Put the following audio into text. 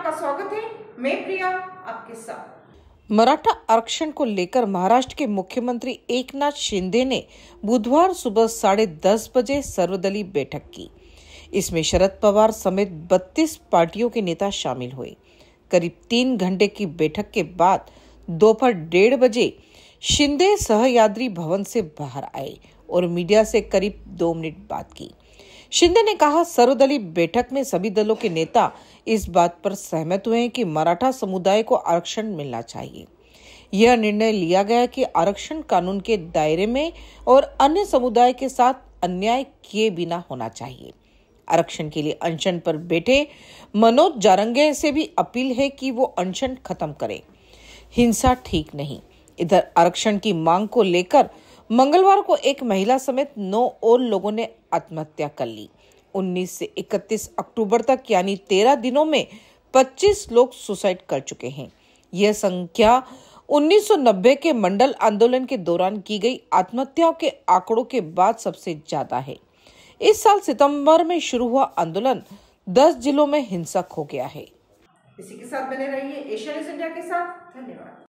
आपका स्वागत है मैं प्रिया आपके साथ मराठा आरक्षण को लेकर महाराष्ट्र के मुख्यमंत्री एकनाथ शिंदे ने बुधवार सुबह साढ़े दस बजे सर्वदलीय बैठक की इसमें शरद पवार समेत 32 पार्टियों के नेता शामिल हुए करीब तीन घंटे की बैठक के बाद दोपहर डेढ़ बजे शिंदे सहयाद्री भवन से बाहर आए और मीडिया से करीब दो मिनट बात की शिंदे ने कहा सर्वदलीय बैठक में सभी दलों के नेता इस बात पर सहमत हुए कि मराठा समुदाय को आरक्षण मिलना चाहिए यह निर्णय लिया गया कि आरक्षण कानून के दायरे में और अन्य समुदाय के साथ अन्याय किए बिना होना चाहिए आरक्षण के लिए अनशन पर बैठे मनोज जारंगे से भी अपील है कि वो अनशन खत्म करें हिंसा ठीक नहीं इधर आरक्षण की मांग को लेकर मंगलवार को एक महिला समेत नौ और लोगों ने आत्महत्या कर ली 19 से 31 अक्टूबर तक यानी 13 दिनों में 25 लोग सुसाइड कर चुके हैं यह संख्या 1990 के मंडल आंदोलन के दौरान की गई आत्महत्याओं के आंकड़ों के बाद सबसे ज्यादा है इस साल सितंबर में शुरू हुआ आंदोलन 10 जिलों में हिंसक हो गया है इसी के साथ बने रहिए न्यूज इंडिया के साथ धन्यवाद